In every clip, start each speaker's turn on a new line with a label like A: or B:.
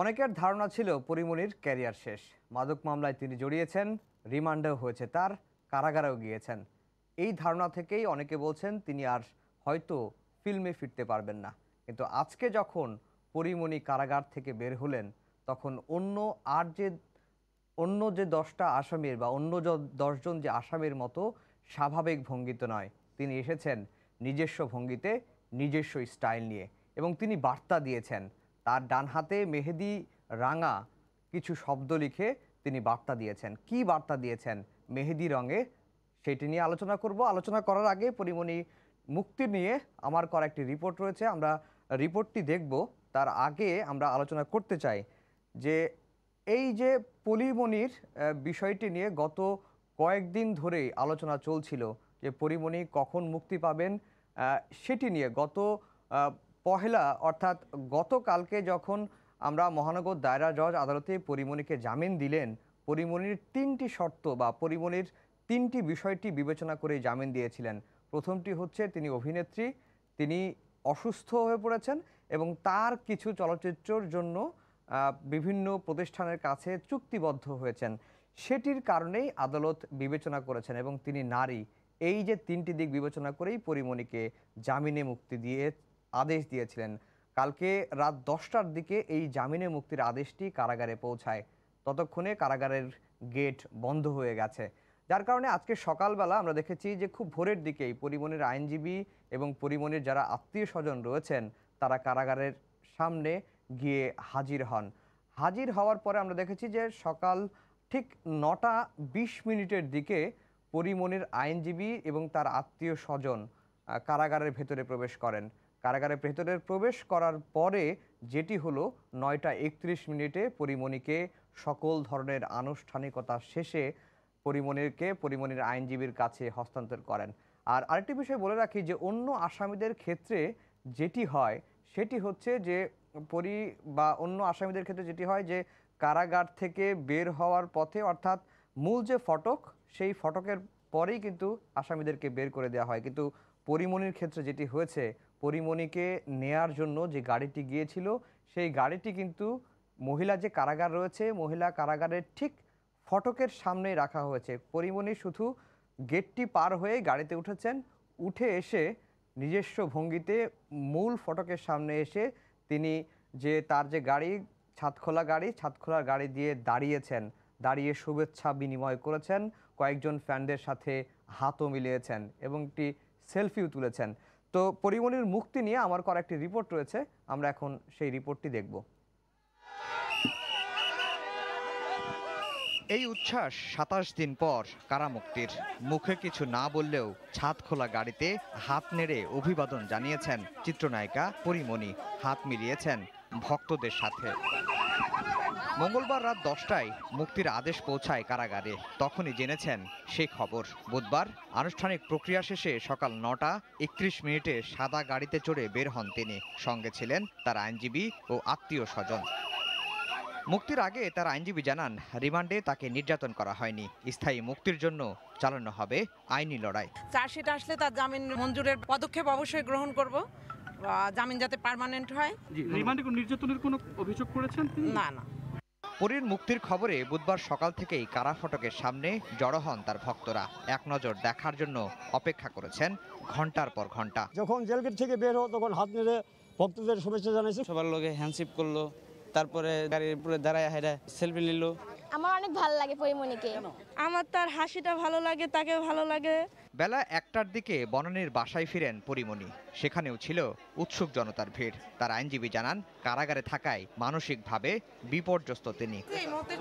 A: অনেকের ধারণা ছিল পরিমণির ক্যারিয়ার শেষ মাদক মামলায় তিনি জড়িয়েছেন রিমান্ডেও হয়েছে তার কারাগারেও গিয়েছেন এই ধারণা থেকেই অনেকে বলছেন তিনি আর হয়তো ফিল্মে ফিরতে পারবেন না কিন্তু আজকে যখন পরিমণি কারাগার থেকে বের হলেন তখন অন্য আর যে অন্য যে দশটা আসামির বা অন্য দশজন যে আসামির মতো স্বাভাবিক ভঙ্গিত নয় তিনি এসেছেন নিজস্ব ভঙ্গিতে নিজস্ব স্টাইল নিয়ে এবং তিনি বার্তা দিয়েছেন তার ডান হাতে মেহেদি রাঙা কিছু শব্দ লিখে তিনি বার্তা দিয়েছেন কি বার্তা দিয়েছেন মেহেদি রঙে সেটি নিয়ে আলোচনা করব আলোচনা করার আগে পরিমণি মুক্তি নিয়ে আমার করা একটি রিপোর্ট রয়েছে আমরা রিপোর্টটি দেখব তার আগে আমরা আলোচনা করতে চাই যে এই যে পরিমণির বিষয়টি নিয়ে গত কয়েকদিন ধরেই আলোচনা চলছিল যে পরিমণি কখন মুক্তি পাবেন সেটি নিয়ে গত পহেলা অর্থাৎ গতকালকে যখন আমরা মহানগর দায়রা জজ আদালতে পরিমণিকে জামিন দিলেন পরিমণির তিনটি শর্ত বা পরিমণির তিনটি বিষয়টি বিবেচনা করে জামিন দিয়েছিলেন প্রথমটি হচ্ছে তিনি অভিনেত্রী তিনি অসুস্থ হয়ে পড়েছেন এবং তার কিছু চলচ্চিত্রর জন্য বিভিন্ন প্রতিষ্ঠানের কাছে চুক্তিবদ্ধ হয়েছেন সেটির কারণেই আদালত বিবেচনা করেছেন এবং তিনি নারী এই যে তিনটি দিক বিবেচনা করেই পরিমণিকে জামিনে মুক্তি দিয়ে আদেশ দিয়েছিলেন কালকে রাত দশটার দিকে এই জামিনে মুক্তির আদেশটি কারাগারে পৌঁছায় ততক্ষণে কারাগারের গেট বন্ধ হয়ে গেছে যার কারণে আজকে সকালবেলা আমরা দেখেছি যে খুব ভোরের দিকেই পরিমণের আইনজীবী এবং পরিমণের যারা আত্মীয় স্বজন রয়েছেন তারা কারাগারের সামনে গিয়ে হাজির হন হাজির হওয়ার পরে আমরা দেখেছি যে সকাল ঠিক নটা বিশ মিনিটের দিকে পরিমণের আইনজীবী এবং তার আত্মীয় স্বজন কারাগারের ভেতরে প্রবেশ করেন কারাগারে ভেতরে প্রবেশ করার পরে যেটি হলো নয়টা একত্রিশ মিনিটে পরিমণিকে সকল ধরনের আনুষ্ঠানিকতা শেষে পরিমণিকে পরিমণির আইনজীবীর কাছে হস্তান্তর করেন আর আরেকটি বিষয় বলে রাখি যে অন্য আসামিদের ক্ষেত্রে যেটি হয় সেটি হচ্ছে যে পরি বা অন্য আসামিদের ক্ষেত্রে যেটি হয় যে কারাগার থেকে বের হওয়ার পথে অর্থাৎ মূল যে ফটক সেই ফটকের পরেই কিন্তু আসামিদেরকে বের করে দেওয়া হয় কিন্তু পরিমণির ক্ষেত্রে যেটি হয়েছে পরিমণিকে নেয়ার জন্য যে গাড়িটি গিয়েছিল সেই গাড়িটি কিন্তু মহিলা যে কারাগার রয়েছে মহিলা কারাগারের ঠিক ফটকের সামনেই রাখা হয়েছে পরিমণি শুধু গেটটি পার হয়ে গাড়িতে উঠেছেন উঠে এসে নিজস্ব ভঙ্গিতে মূল ফটকের সামনে এসে তিনি যে তার যে গাড়ি ছাদখোলা গাড়ি ছাদখোলা গাড়ি দিয়ে দাঁড়িয়েছেন দাঁড়িয়ে শুভেচ্ছা বিনিময় করেছেন কয়েকজন ফ্যানদের সাথে হাতও মিলিয়েছেন এবং একটি সেলফিও তুলেছেন তো পরিমণির মুক্তি নিয়ে আমার করা একটি রিপোর্ট রয়েছে আমরা এখন সেই রিপোর্টটি দেখব এই উচ্ছ্বাস সাতাশ দিন পর কারামুক্তির মুখে কিছু না বললেও ছাদ খোলা গাড়িতে হাত নেড়ে অভিবাদন জানিয়েছেন চিত্রনায়িকা পরিমণি হাত মিলিয়েছেন ভক্তদের সাথে মঙ্গলবার রাত দশটায় মুক্তির আদেশ পৌঁছায় কারাগারে তখনই জেনেছেন সে খবর বুধবার আনুষ্ঠানিক প্রক্রিয়া শেষে সকাল নটা একত্রিশ মিনিটে সাদা গাড়িতে চড়ে বের হন তিনি সঙ্গে ছিলেন তার আইনজীবী ও আত্মীয় স্বজন মুক্তির আগে তার আইনজীবী জানান রিমান্ডে তাকে নির্যাতন করা হয়নি স্থায়ী মুক্তির জন্য চালানো হবে আইনি লড়াই চার্জশিট আসলে তার জামিন মঞ্জুরের পদক্ষেপ অবশ্যই গ্রহণ করব জামিন যাতে পার্মানেন্ট হয় রিমান্ডে নির্যাতনের কোনো অভিযোগ করেছেন না না পরীর মুক্তির খবরে বুধবার সকাল থেকেই কারা ফটকের সামনে জড়ো হন তার ভক্তরা এক নজর দেখার জন্য অপেক্ষা করেছেন ঘন্টার পর ঘন্টা যখন জেল গেট থেকে বের হো তখন হাত নেড়ে ভক্তদের শুভেচ্ছা জানাইছি সবার লোকে হ্যান্ডশিপ করলো তারপরে গাড়ির উপরে দাঁড়ায় হাইরা সেলফি নিল আমার অনেক ভালো লাগে পরিমণিকে আমার তার হাসিটা ভালো লাগে তাকে ভালো লাগে বেলা একটার দিকে বনানীর বাসায় ফিরেন পরিমণি সেখানেও ছিল উৎসুক জনতার ভিড় তার আইনজীবী জানান কারাগারে থাকায় মানসিকভাবে বিপর্যস্ত তিনি এই মুহূর্তে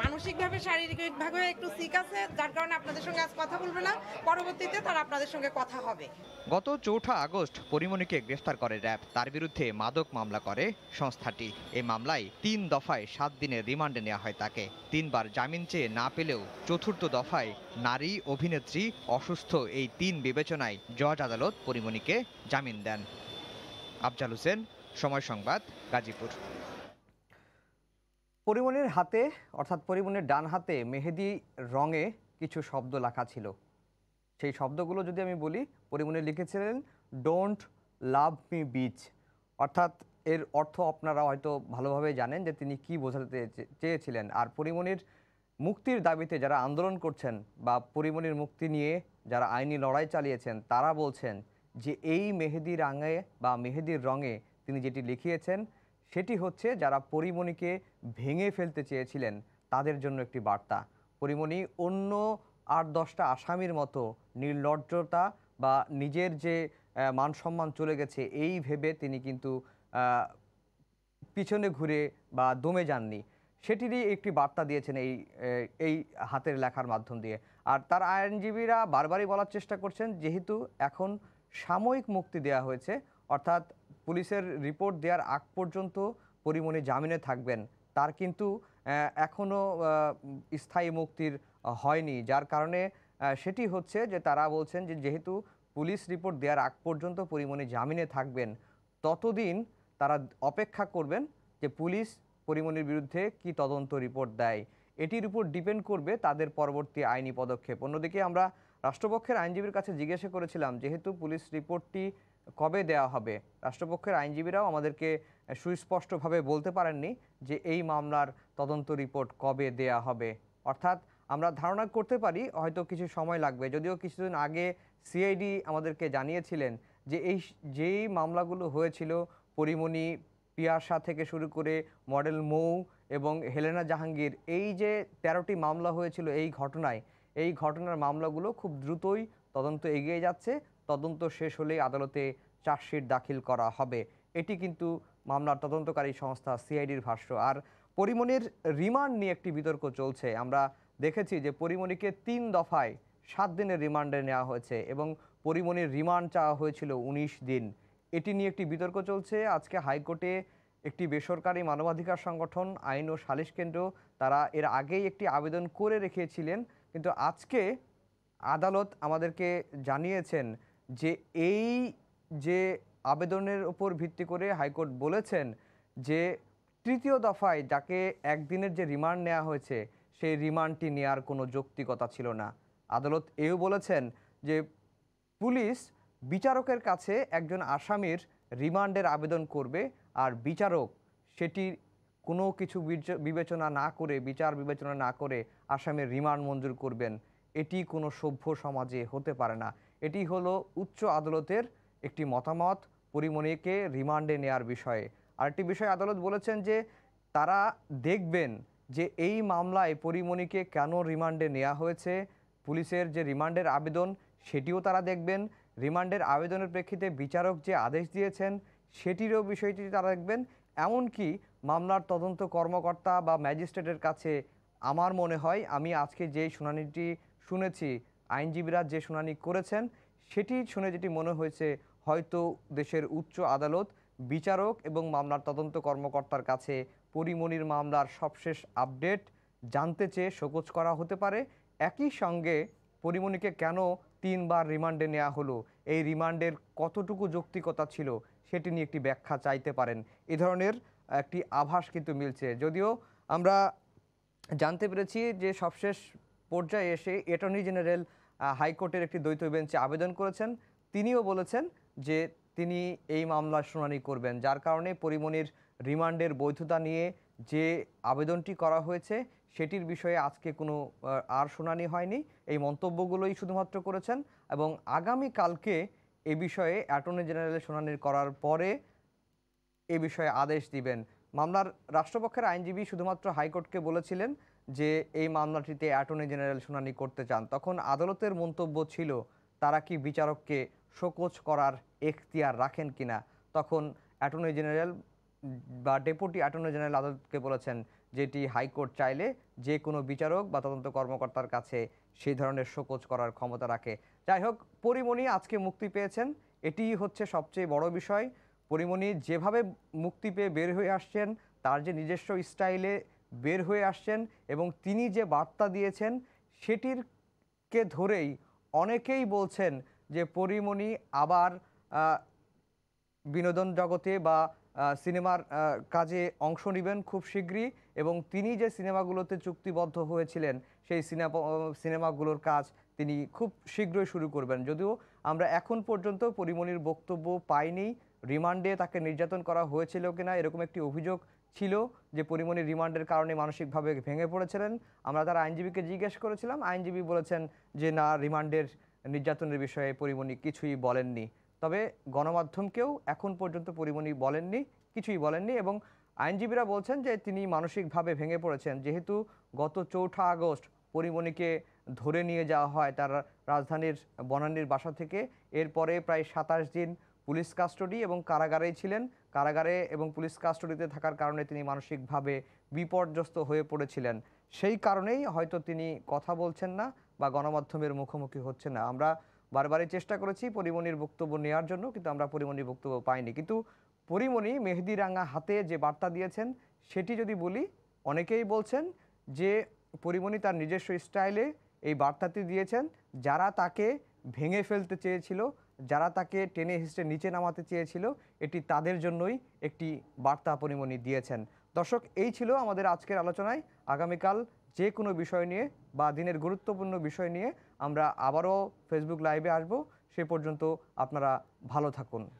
A: মানসিকভাবে শারীরিকভাবে একটু সিক আছে যার কারণে আপনাদের সঙ্গে আজ কথা বলবে না পরবর্তীতে তার আপনাদের সঙ্গে কথা হবে গত চৌঠা আগস্ট পরিমণিকে গ্রেফতার করে র্যাব তার বিরুদ্ধে মাদক মামলা করে সংস্থাটি এই মামলায় তিন দফায় সাত দিনের রিমান্ডে নেওয়া হয় তাকে তিনবার জামিন চেয়ে না পেলেও চতুর্থ দফায় নারী অভিনেত্রী অসুস্থ এই তিন বিবেচনায় জজ আদালত পরিমণিকে জামিন দেন আফজাল হোসেন সময় সংবাদ গাজীপুর পরিমনের হাতে অর্থাৎ পরিমনের ডান হাতে মেহেদি রঙে কিছু শব্দ লেখা ছিল সেই শব্দগুলো যদি আমি বলি পরিমনে লিখেছিলেন ডোন্ট লাভ মি বিচ অর্থাৎ এর অর্থ আপনারা হয়তো ভালোভাবে জানেন যে তিনি কি বোঝাতে চেয়েছিলেন আর পরিমনির মুক্তির দাবিতে যারা আন্দোলন করছেন বা পরিমনির মুক্তি নিয়ে যারা আইনি লড়াই চালিয়েছেন তারা বলছেন যে এই মেহেদি রাঙে বা মেহেদির রঙে তিনি যেটি লিখিয়েছেন সেটি হচ্ছে যারা পরিমণিকে ভেঙে ফেলতে চেয়েছিলেন তাদের জন্য একটি বার্তা পরিমণি অন্য আট দশটা আসামির মতো নির্লজ্জতা বা নিজের যে মান সম্মান চলে গেছে এই ভেবে তিনি কিন্তু পিছনে ঘুরে বা দমে যাননি সেটিরই একটি বার্তা দিয়েছেন এই এই হাতের লেখার মাধ্যম দিয়ে আর তার আইনজীবীরা বারবারই বলার চেষ্টা করছেন যেহেতু এখন সাময়িক মুক্তি দেওয়া হয়েছে অর্থাৎ পুলিশের রিপোর্ট দেওয়ার আগ পর্যন্ত পরিমণি জামিনে থাকবেন তার কিন্তু এখনও স্থায়ী মুক্তির হয়নি যার কারণে সেটি হচ্ছে যে তারা বলছেন যে যেহেতু পুলিশ রিপোর্ট দেওয়ার আগ পর্যন্ত পরিমণি জামিনে থাকবেন ততদিন তারা অপেক্ষা করবেন যে পুলিশ পরিমণির বিরুদ্ধে কি তদন্ত রিপোর্ট দেয় এটির উপর ডিপেন্ড করবে তাদের পরবর্তী আইনি পদক্ষেপ অন্যদিকে আমরা রাষ্ট্রপক্ষের আইনজীবীর কাছে জিজ্ঞাসা করেছিলাম যেহেতু পুলিশ রিপোর্টটি কবে দেয়া হবে রাষ্ট্রপক্ষের আইনজীবীরাও আমাদেরকে সুস্পষ্টভাবে বলতে পারেননি যে এই মামলার তদন্ত রিপোর্ট কবে দেয়া হবে অর্থাৎ আমরা ধারণা করতে পারি হয়তো কিছু সময় লাগবে যদিও কিছুদিন আগে সিআইডি আমাদেরকে জানিয়েছিলেন যে এই যেই মামলাগুলো হয়েছিল পরিমণি পিয়াসা থেকে শুরু করে মডেল মৌ এবং হেলেনা জাহাঙ্গীর এই যে তেরোটি মামলা হয়েছিল এই ঘটনায় এই ঘটনার মামলাগুলো খুব দ্রুতই তদন্ত এগিয়ে যাচ্ছে তদন্ত শেষ হলেই আদালতে চার্জশিট দাখিল করা হবে এটি কিন্তু মামলার তদন্তকারী সংস্থা সিআইডির ভাষ্য আর পরিমণির রিমান্ড নিয়ে একটি বিতর্ক চলছে আমরা দেখেছি যে পরিমণিকে তিন দফায় সাত দিনের রিমান্ডে নেওয়া হয়েছে এবং পরিমণির রিমান্ড চাওয়া হয়েছিল ১৯ দিন এটি নিয়ে একটি বিতর্ক চলছে আজকে হাইকোর্টে একটি বেসরকারি মানবাধিকার সংগঠন আইন ও সালিশ কেন্দ্র তারা এর আগেই একটি আবেদন করে রেখেছিলেন কিন্তু আজকে আদালত আমাদেরকে জানিয়েছেন যে এই যে আবেদনের উপর ভিত্তি করে হাইকোর্ট বলেছেন যে তৃতীয় দফায় যাকে একদিনের যে রিমান্ড নেওয়া হয়েছে সেই রিমান্ডটি নেওয়ার কোনো যৌক্তিকতা ছিল না আদালত এও বলেছেন যে পুলিশ বিচারকের কাছে একজন আসামির রিমান্ডের আবেদন করবে আর বিচারক সেটির কোনো কিছু বিবেচনা না করে বিচার বিবেচনা না করে আসামের রিমান্ড মঞ্জুর করবেন এটি কোনো সভ্য সমাজে হতে পারে না এটি হলো উচ্চ আদালতের একটি মতামত পরিমণিকে রিমান্ডে নেয়ার বিষয়ে আরেকটি বিষয়ে আদালত বলেছেন যে তারা দেখবেন যে এই মামলায় পরিমণিকে কেন রিমান্ডে নেওয়া হয়েছে পুলিশের যে রিমান্ডের আবেদন সেটিও তারা দেখবেন রিমান্ডের আবেদনের প্রেক্ষিতে বিচারক যে আদেশ দিয়েছেন সেটিরও বিষয়টি তারা দেখবেন এমনকি মামলার তদন্ত কর্মকর্তা বা ম্যাজিস্ট্রেটের কাছে আমার মনে হয় আমি আজকে যে শুনানিটি শুনেছি আইনজীবীরা যে শুনানি করেছেন সেটি শুনে যেটি মনে হয়েছে হয়তো দেশের উচ্চ আদালত বিচারক এবং মামলার তদন্ত কর্মকর্তার কাছে পরিমণির মামলার সবশেষ আপডেট জানতে চেয়ে শোকজ করা হতে পারে একই সঙ্গে পরিমণিকে কেন তিনবার রিমান্ডে নেওয়া হলো এই রিমান্ডের কতটুকু যৌক্তিকতা ছিল সেটি নিয়ে একটি ব্যাখ্যা চাইতে পারেন এ ধরনের একটি আভাস কিন্তু মিলছে যদিও আমরা জানতে পেরেছি যে সবশেষ পর্যায়ে এসে অ্যাটর্নি জেনারেল হাইকোর্টের একটি দ্বৈত বেঞ্চে আবেদন করেছেন তিনিও বলেছেন যে তিনি এই মামলার শুনানি করবেন যার কারণে পরিমণির রিমান্ডের বৈধতা নিয়ে যে আবেদনটি করা হয়েছে সেটির বিষয়ে আজকে কোনো আর শুনানি হয়নি এই মন্তব্যগুলোই শুধুমাত্র করেছেন এবং আগামী কালকে এ বিষয়ে অ্যাটর্নি জেনারেলের শুনানি করার পরে এ বিষয়ে আদেশ দিবেন মামলার রাষ্ট্রপক্ষের আইনজীবী শুধুমাত্র হাইকোর্টকে বলেছিলেন যে এই মামলাটিতে অ্যাটর্নি জেনারেল শুনানি করতে চান তখন আদালতের মন্তব্য ছিল তারা কি বিচারককে শোকজ করার এখতিয়ার রাখেন কিনা তখন অ্যাটর্নি জেনারেল বা ডেপুটি অ্যাটর্নি জেনারেল আদালতকে বলেছেন যেটি হাইকোর্ট চাইলে যে কোনো বিচারক বা তদন্ত কর্মকর্তার কাছে সেই ধরনের শোকজ করার ক্ষমতা রাখে যাই হোক পরিমণি আজকে মুক্তি পেয়েছেন এটিই হচ্ছে সবচেয়ে বড় বিষয় পরিমণি যেভাবে মুক্তি পেয়ে বের হয়ে আসছেন তার যে নিজস্ব স্টাইলে বের হয়ে আসছেন এবং তিনি যে বার্তা দিয়েছেন সেটিরকে ধরেই অনেকেই বলছেন যে পরিমণি আবার বিনোদন জগতে বা সিনেমার কাজে অংশ নেবেন খুব শীঘ্রই এবং তিনি যে সিনেমাগুলোতে চুক্তিবদ্ধ হয়েছিলেন সেই সিনেমা সিনেমাগুলোর কাজ তিনি খুব শীঘ্রই শুরু করবেন যদিও আমরা এখন পর্যন্ত পরিমণির বক্তব্য পাইনি রিমান্ডে তাকে নির্যাতন করা হয়েছিল কিনা এরকম একটি অভিযোগ ছিল যে পরিমণি রিমান্ডের কারণে মানসিকভাবে ভেঙে পড়েছিলেন আমরা তার আইনজীবীকে জিজ্ঞেস করেছিলাম আইনজীবী বলেছেন যে না রিমান্ডের নির্যাতনের বিষয়ে পরিমণি কিছুই বলেননি তবে গণমাধ্যমকেও এখন পর্যন্ত পরিমণি বলেননি কিছুই বলেননি এবং আইনজীবীরা বলছেন যে তিনি মানসিকভাবে ভেঙে পড়েছেন যেহেতু গত চৌঠা আগস্ট পরিমণিকে ধরে নিয়ে যাওয়া হয় তার রাজধানীর বনানীর বাসা থেকে এরপরে প্রায় সাতাশ দিন পুলিশ কাস্টডি এবং কারাগারেই ছিলেন কারাগারে এবং পুলিশ কাস্টডিতে থাকার কারণে তিনি মানসিকভাবে বিপর্যস্ত হয়ে পড়েছিলেন সেই কারণেই হয়তো তিনি কথা বলছেন না বা গণমাধ্যমের মুখোমুখি হচ্ছে না আমরা বারবারই চেষ্টা করেছি পরিমণির বক্তব্য নেওয়ার জন্য কিন্তু আমরা পরিমণির বক্তব্য পাইনি কিন্তু পরিমণি মেহেদিরাঙ্গা হাতে যে বার্তা দিয়েছেন সেটি যদি বলি অনেকেই বলছেন যে পরিমণি তার নিজস্ব স্টাইলে এই বার্তাটি দিয়েছেন যারা তাকে ভেঙে ফেলতে চেয়েছিল যারা তাকে টেনে হিস্টে নিচে নামাতে চেয়েছিল এটি তাদের জন্যই একটি বার্তা পরিমণি দিয়েছেন দর্শক এই ছিল আমাদের আজকের আলোচনায় আগামীকাল যে কোনো বিষয় নিয়ে বা দিনের গুরুত্বপূর্ণ বিষয় নিয়ে আমরা আবারও ফেসবুক লাইভে আসব সে পর্যন্ত আপনারা ভালো থাকুন